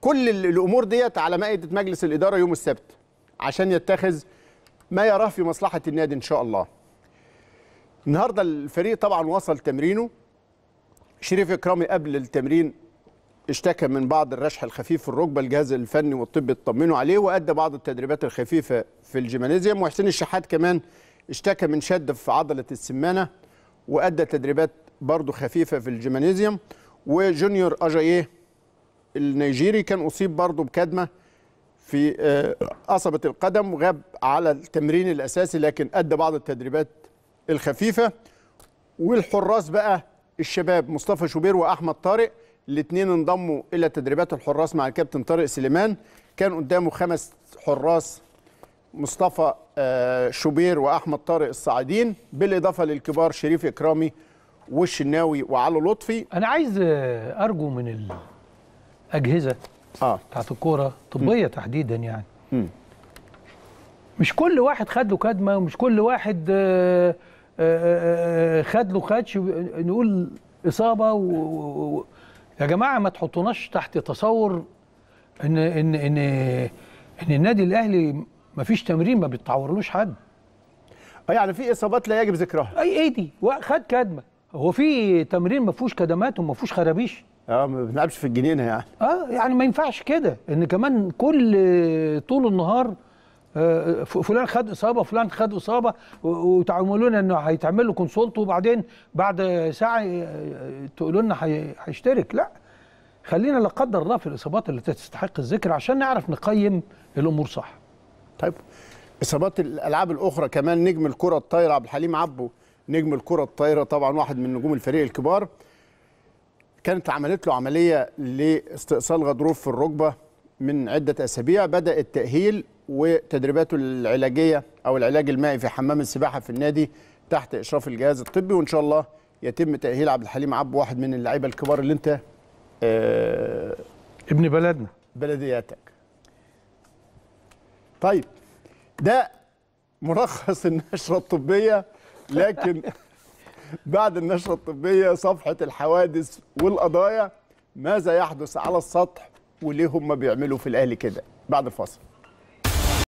كل الامور ديت على مائده مجلس الاداره يوم السبت عشان يتخذ ما يراه في مصلحه النادي ان شاء الله. النهارده الفريق طبعا وصل تمرينه شريف اكرامي قبل التمرين اشتكى من بعض الرشح الخفيف في الركبه الجهاز الفني والطبي اطمنوا عليه وادى بعض التدريبات الخفيفه في الجيمنازيوم وحسين الشحات كمان اشتكى من شد في عضله السمانه وادى تدريبات برضه خفيفه في الجيمنازيوم وجونيور اجاييه النيجيري كان اصيب برضه بكدمه في قصبه آه، القدم وغاب على التمرين الاساسي لكن ادى بعض التدريبات الخفيفه والحراس بقى الشباب مصطفى شوبير واحمد طارق الاثنين انضموا الى تدريبات الحراس مع الكابتن طارق سليمان كان قدامه خمس حراس مصطفى آه، شوبير واحمد طارق الصاعدين بالاضافه للكبار شريف اكرامي والشناوي وعلو لطفي انا عايز آه، ارجو من ال... اجهزه اه بتاعت الكوره طبيه م. تحديدا يعني م. مش كل واحد خد له كدمه ومش كل واحد آه، آه، آه، خد له خدش نقول اصابه و... يا جماعه ما تحطوناش تحت تصور ان ان ان ان النادي الاهلي ما فيش تمرين ما بيتعورلوش حد يعني في اصابات لا يجب ذكرها اي ايدي خد كدمه هو في تمرين ما فيهوش كدمات وما فيهوش خرابيش اه ما بنلعبش في الجنينه يعني اه يعني ما ينفعش كده ان كمان كل طول النهار آه، فلان خد اصابه فلان خد اصابه وتعاملونا لنا انه هيتعمل له كونسولت وبعدين بعد ساعه آه، آه، تقولوا لنا هيشترك لا خلينا لا قدر الله في الاصابات اللي تستحق الذكر عشان نعرف نقيم الامور صح طيب اصابات الالعاب الاخرى كمان نجم الكره الطايره عبد الحليم عبو نجم الكره الطايره طبعا واحد من نجوم الفريق الكبار كانت عملت له عمليه لاستئصال غضروف في الركبه من عده اسابيع بدا التاهيل وتدريباته العلاجيه او العلاج المائي في حمام السباحه في النادي تحت اشراف الجهاز الطبي وان شاء الله يتم تاهيل عبد الحليم عبد واحد من اللعيبه الكبار اللي انت آه ابن بلدنا بلدياتك طيب ده ملخص النشره الطبيه لكن بعد النشرة الطبية صفحة الحوادث والقضايا ماذا يحدث على السطح وليه هم بيعملوا في الأهلي كده بعد الفاصل